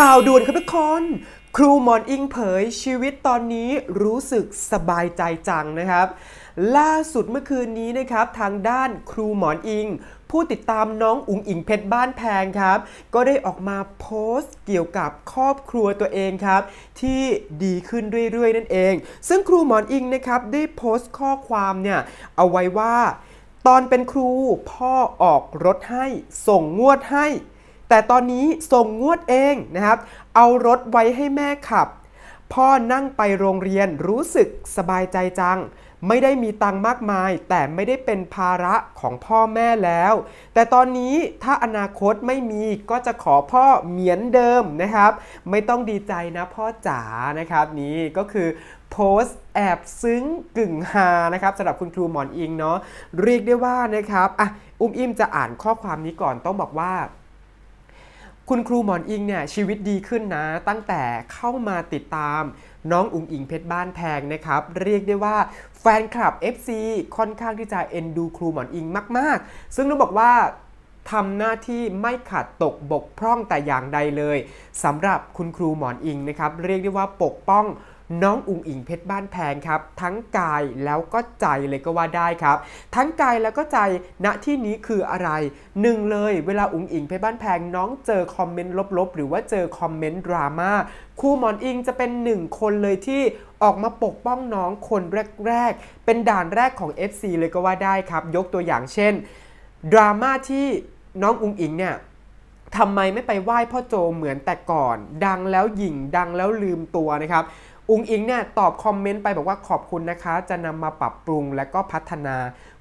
ข่าวด่วนครับทุกคนครูหมอนอิง เผยชีวิตตอนนี้รู้สึกสบายใจจังนะครับ ล่าสุดเมื่อคืนนี้นะครับทางด้านครูหมอนอิง ผู้ติดตามน้องอุ๋งอิงเพชรบ้านแพงครับ ก็ได้ออกมาโพสต์เกี่ยวกับครอบครัวตัวเองครับที่ดีขึ้นเรื่อยๆ นั่นเอง ซึ่งครูหมอนอิงนะครับได้โพสต์ข้อความเนี่ยเอาไว้ว่าตอนเป็นครูพ่อออกรถให้ส่งงวดให้แต่ตอนนี้ส่งงวดเองนะครับ เอารถไว้ให้แม่ขับ พ่อนั่งไปโรงเรียนรู้สึกสบายใจจัง ไม่ได้มีตังมากมาย แต่ไม่ได้เป็นภาระของพ่อแม่แล้ว แต่ตอนนี้ถ้าอนาคตไม่มีก็จะขอพ่อเหมือนเดิมนะครับ ไม่ต้องดีใจนะพ่อจ๋านะครับนี่ก็คือโพสแอบซึ้งกึ่งฮานะครับสำหรับคุณครูหมอนอิงเนาะเรียกได้ว่านะครับอ่ะอุ้มอิ่มจะอ่านข้อความนี้ก่อนต้องบอกว่าคุณครูหมอนอิงเนี่ยชีวิตดีขึ้นนะตั้งแต่เข้ามาติดตามน้องอุ๋งอิงเพชรบ้านแพงนะครับเรียกได้ว่าแฟนคลับ FC ค่อนข้างที่จะเอ็นดูครูหมอนอิงมาก ๆ ซึ่งต้องบอกว่าทำหน้าที่ไม่ขาดตกบกพร่องแต่อย่างใดเลยสำหรับคุณครูหมอนอิงนะครับ เรียกได้ว่าปกป้องน้องอุ๋งอิงเพชรบ้านแพงครับ ทั้งกายแล้วก็ใจเลยก็ว่าได้ครับ ทั้งกายแล้วก็ใจณที่นี้คืออะไรหนึ่งเลยเวลาอุ๋งอิงเพชรบ้านแพง น้องเจอคอมเมนต์ลบๆ หรือว่าเจอคอมเมนต์ดราม่าครูหมอนอิงจะเป็นหนึ่งคนเลยที่ออกมาปกป้องน้องคนแรก ๆ เป็นด่านแรกของ FC เลยก็ว่าได้ครับ ยกตัวอย่างเช่นดราม่าที่น้องอุ๋งอิงเนี่ยทำไมไม่ไปไหว้พ่อโจเหมือนแต่ก่อน ดังแล้วหยิ่งดังแล้วลืมตัวนะครับอุงอิงเนี่ยตอบคอมเมนต์ไป บอกว่าขอบคุณนะคะ จะนำมาปรับปรุงและก็พัฒนา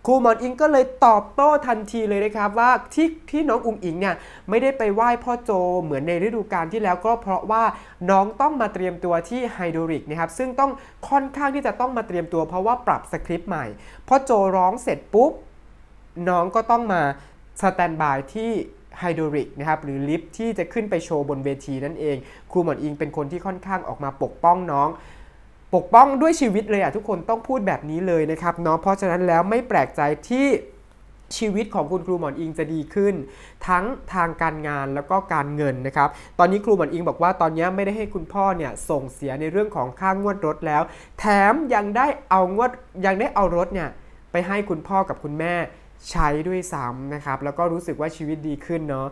ครูหมอนอิงก็เลยตอบโต้ทันทีเลยนะครับว่าที่ที่น้องอุงอิงเนี่ยไม่ได้ไปไหว้พ่อโจเหมือนในฤดูกาลที่แล้ว ก็เพราะว่าน้องต้องมาเตรียมตัวที่ไฮโดริกนะครับซึ่งต้องค่อนข้างที่จะต้องมาเตรียมตัว เพราะว่าปรับสคริปต์ใหม่พ่อโจร้องเสร็จปุ๊บน้องก็ต้องมาสแตนบายที่ไฮโดริกนะครับหรือลิฟที่จะขึ้นไปโชว์บนเวทีนั่นเอง ครูหมอนอิงเป็นคนที่ค่อนข้างออกมาปกป้องน้อง ปกป้องด้วยชีวิตเลยอะทุกคนต้องพูดแบบนี้เลยนะครับเนาะเพราะฉะนั้น แล้วไม่แปลกใจที่ชีวิตของคุณครูหมอนอิง จะดีขึ้น ทั้งทางการงานแล้วก็การเงินนะครับตอนนี้ครูหมอนอิง บอกว่าตอนนี้ไม่ได้ให้คุณพ่อเนี่ยส่งเสียในเรื่องของค่างงวดรถแล้ว แถมยังได้เอางวดยังได้เอารถเนี่ยไปให้คุณพ่อกับคุณแม่ใช้ด้วยซ้ำนะครับแล้วก็รู้สึกว่าชีวิตดีขึ้นเนาะ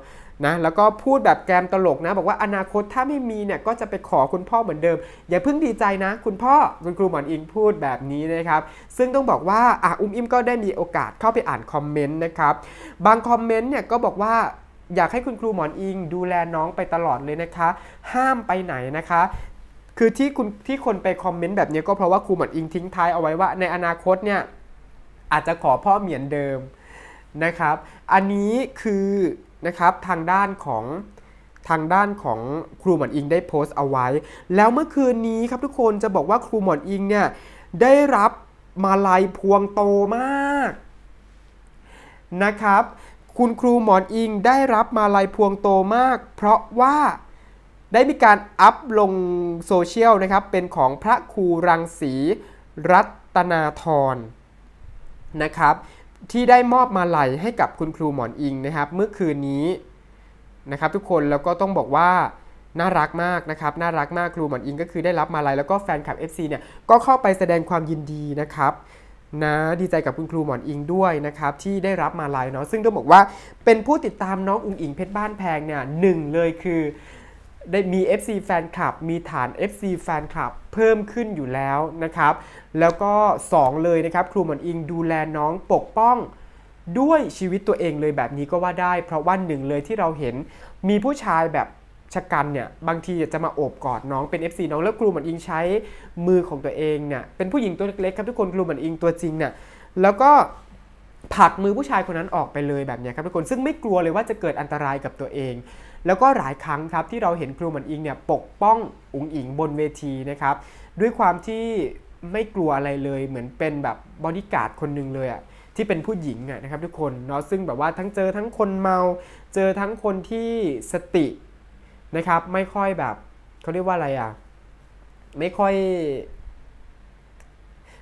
นะแล้วก็พูดแบบแกมตลกนะบอกว่าอนาคตถ้าไม่มีเนี่ยก็จะไปขอคุณพ่อเหมือนเดิม อย่าเพิ่งดีใจนะคุณพ่อคุณครูหมอนอิงพูดแบบนี้นะครับซึ่งต้องบอกว่าอ่ะอุ้มอิมก็ได้มีโอกาสเข้าไปอ่านคอมเมนต์นะครับบางคอมเมนต์เนี่ยก็บอกว่าอยากให้คุณครูหมอนอิงดูแลน้องไปตลอดเลยนะคะ ห้ามไปไหนนะคะ คือที่คุณที่คนไปคอมเมนต์แบบนี้ก็เพราะว่าครูหมอนอิงทิ้งท้ายเอาไว้ว่าในอนาคตเนี่ยอาจจะขอพ่อเหมียนเดิมนะครับ อันนี้คือนะครับทางด้านของทางด้านของครูหมอนอิง ได้โพสต์เอาไว้ แล้วเมื่อคืนนี้ครับทุกคนจะบอกว่าครูหมอนอิงเนี่ยได้รับมาลัยพวงโตมากนะครับ คุณครูหมอนอิงได้รับมาลัยพวงโตมาก เพราะว่าได้มีการอัพลงโซเชียลนะครับเป็นของพระครูรังสี รัตนาธรนะครับที่ได้มอบมาลัยให้กับคุณครูหมอนอิงนะครับเมื่อคืนนี้นะครับทุกคนแล้วก็ต้องบอกว่าน่ารักมากนะครับน่ารักมากครูหมอนอิงก็คือได้รับมาลัยแล้วก็แฟนคลับ FC เนี่ยก็เข้าไปแสดงความยินดีนะครับนะดีใจกับคุณครูหมอนอิงด้วยนะครับที่ได้รับมาลัยเนาะซึ่งต้องบอกว่าเป็นผู้ติดตามน้องอุงอิงเพชรบ้านแพงเนี่ยหนึ่งเลยคือได้มี FC แฟนคลับมีฐาน FC แฟนคลับเพิ่มขึ้นอยู่แล้วนะครับแล้วก็ 2 เลยนะครับครูหมอนอิงดูแลน้องปกป้องด้วยชีวิตตัวเองเลยแบบนี้ก็ว่าได้ เพราะว่าหนึ่งเลยที่เราเห็นมีผู้ชายแบบชะกันเนี่ย บางทีจะมาโอบกอดน้องเป็น FC น้องแล้วครูหมอนอิงใช้มือของตัวเองเนี่ย เป็นผู้หญิงตัวเล็กๆครับทุกคนครูหมอนอิงตัวจริงเนี่ยแล้วก็ผลักมือผู้ชายคนนั้นออกไปเลยแบบนี้ครับทุกคนซึ่งไม่กลัวเลยว่าจะเกิดอันตรายกับตัวเองแล้วก็หลายครั้งครับที่เราเห็นครูเหมือนอิงเนี่ย ปกป้องอุ๋งอิง บนเวทีนะครับ ด้วยความที่ไม่กลัวอะไรเลย เหมือนเป็นแบบบอดี้การ์ดคนหนึ่งเลยอะที่เป็นผู้หญิงอะนะครับทุกคนเนาะซึ่งแบบว่าทั้งเจอทั้งคน เมาเจอทั้งคนที่สตินะครับ ไม่ค่อยแบบเขาเรียกว่าอะไรอะไม่ค่อย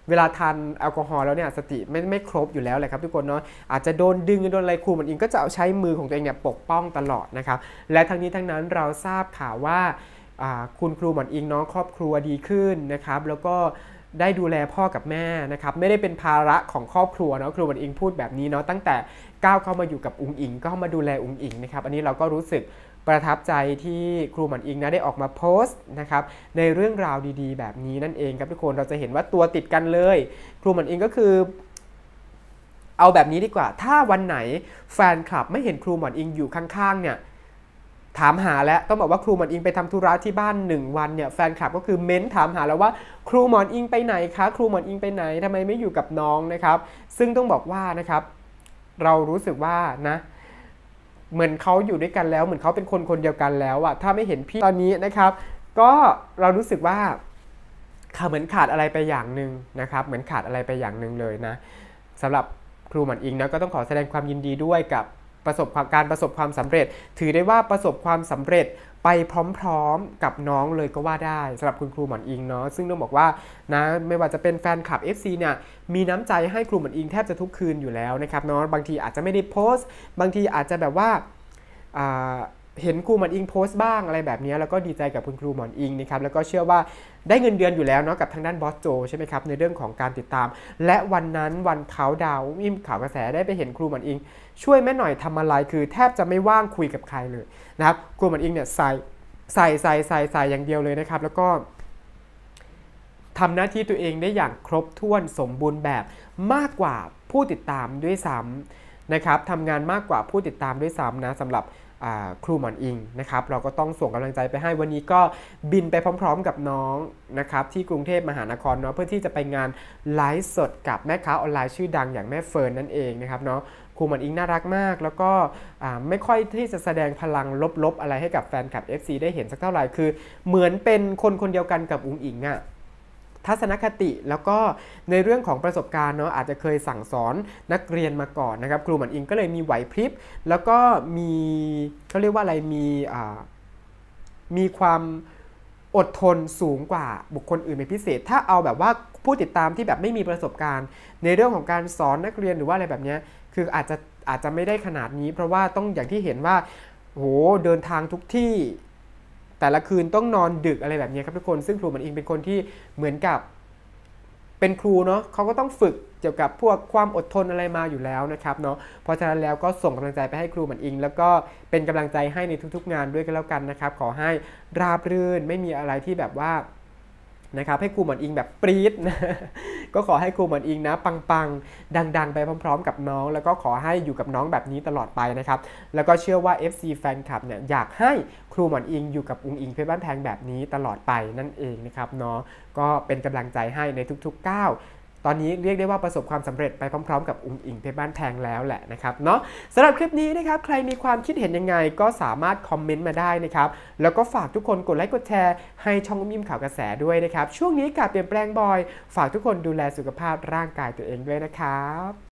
เวลาทานแอลกอฮอล์แล้วเนี่ยสติไม่ไม่ครบอยู่แล้วเลยครับทุกคนเนาะอาจจะโดนดึงโดนอะไรครูมันอิงก็จะเอาใช้มือของตัวเองเนี่ยปกป้องตลอดนะครับและทั้งนี้ทั้งนั้นเราทราบข่าวว่าคุณครูหมอนอิงน้องครอบครัวดีขึ้นนะครับแล้วก็ได้ดูแลพ่อกับแม่นะครับไม่ได้เป็นภาระของครอบครัวเนาะครูบันอิงพูดแบบนี้เนาะตั้งแต่ก้าวเข้ามาอยู่กับอุงอิงก็เข้ามาดูแลอุงอิงนะครับอันนี้เราก็รู้สึกประทับใจที่ครูหมอนอิงนะได้ออกมาโพสต์นะครับ ในเรื่องราวดีๆแบบนี้นั่นเอง ครับทุกคนเราจะเห็นว่าตัวติดกันเลยครูหมอนอิงก็คือเอาแบบนี้ดีกว่า ถ้าวันไหนแฟนคลับไม่เห็นครูหมอนอิงอยู่ข้างๆเนี่ยถามหาแล้วต้องบอกว่าครูหมอนอิงไปทำธุระที่บ้าน1วันเนี่ยแฟนคลับก็คือเม้นถามหาแล้วว่าครูหมอนอิงไปไหนคะครูหมอนอิงไปไหน ทำไมไม่อยู่กับน้องนะครับ ซึ่งต้องบอกว่านะครับ เรารู้สึกว่านะเหมือนเขาอยู่ด้วยกันแล้ว เหมือนเขาเป็นคนคนเดียวกันแล้วอะถ้าไม่เห็นพี่ตอนนี้นะครับก็เรารู้สึกว่าเหมือนขาดอะไรไปอย่างหนึ่งนะครับ เหมือนขาดอะไรไปอย่างหนึ่งเลยนะสำหรับครูหมันอิงนะก็ต้องขอแสดงความยินดีด้วยกับประสบการประสบความสำเร็จ ถือได้ว่าประสบความสำเร็จไปพร้อม ๆกับน้องเลยก็ว่าได้สำหรับคุณครูหมอนอิงเนาะซึ่งต้องบอกว่านะไม่ว่าจะเป็นแฟนคลับ FC เนี่ยมีน้ำใจให้ครูหมอนอิงแทบจะทุกคืนอยู่แล้วนะครับเนาะบางทีอาจจะไม่ได้โพสต์ บางทีอาจจะแบบว่าเห็นครูหมอนอิงโพสต์บ้างอะไรแบบนี้แล้วก็ดีใจกับคุณครูหมอนอิงนะครับแล้วก็เชื่อว่าได้เงินเดือนอยู่แล้วเนาะกับทางด้านบอสโจใช่ไหมครับในเรื่องของการติดตาม และวันนั้นวันเขาดาวมิมข่าวกระแสได้ไปเห็นครูหมอนอิง ช่วยแม่หน่อยทำอะไร คือแทบจะไม่ว่างคุยกับใครเลยนะครับครูหมอนอิงเนี่ยใส่ใส่ใส่ใส่ใส่อย่างเดียวเลยนะครับแล้วก็ทำหน้าที่ตัวเองได้อย่างครบถ้วนสมบูรณ์แบบมากกว่าผู้ติดตามด้วยซ้ำนะครับทำงานมากกว่าผู้ติดตามด้วยซ้ำนะสำหรับครูหมอนอิงนะครับเราก็ต้องส่งกำลังใจไปให้วันนี้ก็บินไปพร้อมๆกับน้องนะครับที่กรุงเทพมหานครเนาะเพื่อที่จะไปงานไลฟ์สดกับแม่ค้าออนไลน์ชื่อดังอย่างแม่เฟิร์นนั่นเองนะครับเนาะครูหมอนอิงน่ารักมาก แล้วก็ไม่ค่อยที่จะแสดงพลังลบๆ อะไรให้กับแฟนคลับ FC ได้เห็นสักเท่าไหร่คือ เหมือนเป็นคนคนเดียวกันกับอุ้งอิงอะทัศนคติแล้วก็ในเรื่องของประสบการณ์เนาะอาจจะเคยสั่งสอนนักเรียนมาก่อนนะครับครูหมันอิงก็เลยมีไหวพริบ แล้วก็มีเขาเรียกว่าอะไรมีมีความอดทนสูงกว่าบุคคลอื่นเป็นพิเศษ ถ้าเอาแบบว่าผู้ติดตามที่แบบไม่มีประสบการณ์ ในเรื่องของการสอนนักเรียนหรือว่าอะไรแบบนี้คืออาจจะอาจจะไม่ได้ขนาดนี้ เพราะว่าต้องอย่างที่เห็นว่าโหเดินทางทุกที่แต่ละคืนต้องนอนดึกอะไรแบบนี้ครับทุกคนซึ่งครูมันอิงเป็นคนที่เหมือนกับ เป็นครูเนาะเขาก็ต้องฝึกเกี่ยวกับพวกความอดทนอะไรมาอยู่แล้วนะครับเนาะเพราะฉะนั้นแล้วก็ส่งกำลังใจไปให้ครูเหมือนอิง แล้วก็เป็นกำลังใจให้ในทุกๆงานด้วยกันแล้วกัน นะครับ ขอให้ราบรื่นไม่มีอะไรที่แบบว่านะครับให้ครูหมอนอิงแบบปรี๊ดนะก็ขอให้ครูหมอนอิงนะปังๆดังๆไปพร้อมๆ กับน้อง แล้วก็ขอให้อยู่กับน้องแบบนี้ตลอดไปนะครับแล้วก็เชื่อว่า FC แฟนคลับเนี่ยอยากให้ครูหมอนอิงอยู่กับอุงอิง เพชรบ้านแพงแบบนี้ตลอดไปนั่นเองนะครับเนาะก็เป็นกำลังใจให้ในทุกๆก้าวตอนนี้เรียกได้ว่าประสบความสำเร็จไปพร้อมๆกับอุ้งอิงเพบ้านแพงแล้วแหละนะครับเนาะสำหรับคลิปนี้นะครับ ใครมีความคิดเห็นยังไงก็สามารถคอมเมนต์มาได้นะครับ แล้วก็ฝากทุกคนกดไลค์กดแชร์ให้ช่องอุ้มอิ่มข่าวกระแสด้วยนะครับช่วงนี้การเปลี่ยนแปลงบ่อย ฝากทุกคนดูแลสุขภาพร่างกายตัวเองด้วยนะครับ